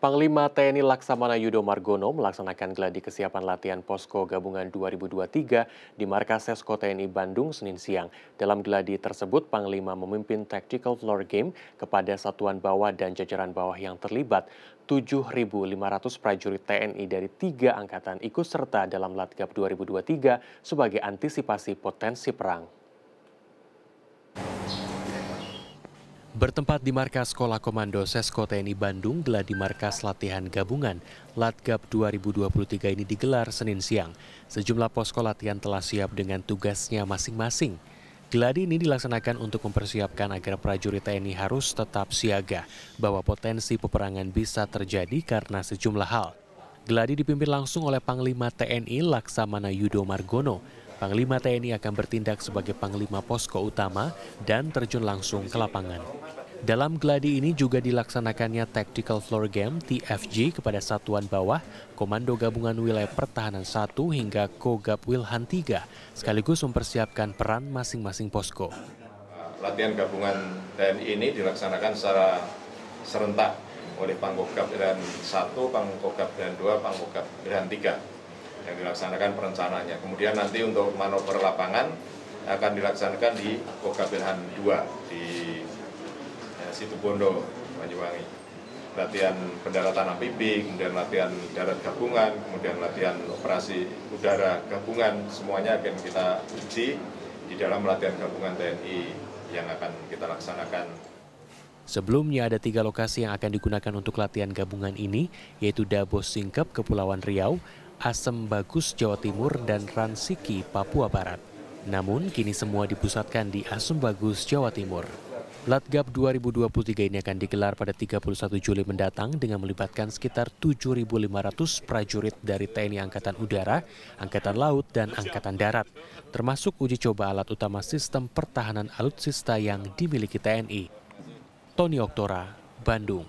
Panglima TNI Laksamana Yudo Margono melaksanakan geladi kesiapan latihan Posko Gabungan 2023 di markas Sesko TNI Bandung Senin siang. Dalam geladi tersebut, Panglima memimpin tactical floor game kepada satuan bawah dan jajaran bawah yang terlibat. 7.500 prajurit TNI dari tiga angkatan ikut serta dalam Latgab 2023 sebagai antisipasi potensi perang. Bertempat di markas Sekolah Komando Sesko TNI Bandung, geladi markas latihan gabungan Latgab 2023 ini digelar Senin siang. Sejumlah posko latihan telah siap dengan tugasnya masing-masing. Geladi ini dilaksanakan untuk mempersiapkan agar prajurit TNI harus tetap siaga bahwa potensi peperangan bisa terjadi karena sejumlah hal. Geladi dipimpin langsung oleh Panglima TNI Laksamana Yudo Margono. Panglima TNI akan bertindak sebagai Panglima Posko Utama dan terjun langsung ke lapangan. Dalam gladi ini juga dilaksanakannya Tactical Floor Game TFG kepada satuan bawah Komando Gabungan Wilayah Pertahanan 1 hingga Kogab Wilhan 3 sekaligus mempersiapkan peran masing-masing posko. Latihan gabungan TNI ini dilaksanakan secara serentak oleh Pangkogab Wilhan 1, Pangkogab Wilhan 2, Pangkogab Wilhan 3 yang dilaksanakan perencanaannya. Kemudian nanti untuk manuver lapangan akan dilaksanakan di Kogabilhan 2 di ya, Situ Bondo, Banyuwangi. Latihan pendaratan amfibi, kemudian latihan darat gabungan, kemudian latihan operasi udara gabungan, semuanya akan kita uji di dalam latihan gabungan TNI yang akan kita laksanakan Sebelumnya ada tiga lokasi yang akan digunakan untuk latihan gabungan ini, yaitu Dabo Singkep, Kepulauan Riau, Asem Bagus, Jawa Timur, dan Ransiki, Papua Barat. Namun, kini semua dipusatkan di Asem Bagus, Jawa Timur. Latgab 2023 ini akan digelar pada 31 Juli mendatang dengan melibatkan sekitar 7.500 prajurit dari TNI Angkatan Udara, Angkatan Laut, dan Angkatan Darat, termasuk uji coba alat utama sistem pertahanan alutsista yang dimiliki TNI. Tony Oktora, Bandung.